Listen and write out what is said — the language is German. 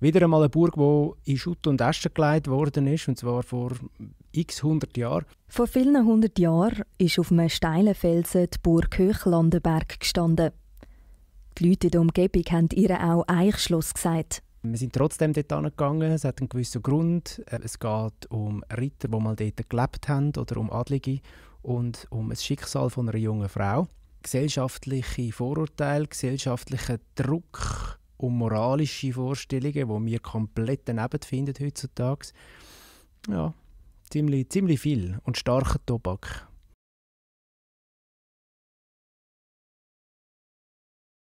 wieder einmal eine Burg, die in Schutt und Asche gelegt worden ist, und zwar vor x 100 Jahren. Vor vielen hundert Jahren ist auf einem steilen Felsen die Burg Höchlandenberg gestanden. Die Leute in der Umgebung haben ihr auch Eichschloss gesagt. Wir sind trotzdem dort angegangen. Es hat einen gewissen Grund. Äh, es geht um Ritter, die mal dort gelebt haben, oder um Adlige und um das Schicksal von einer jungen Frau. Gesellschaftliche Vorurteile, gesellschaftlicher Druck, um moralische Vorstellungen, die wir komplett daneben finden heutzutage. Ja, ziemlich, ziemlich viel und starker Tobak.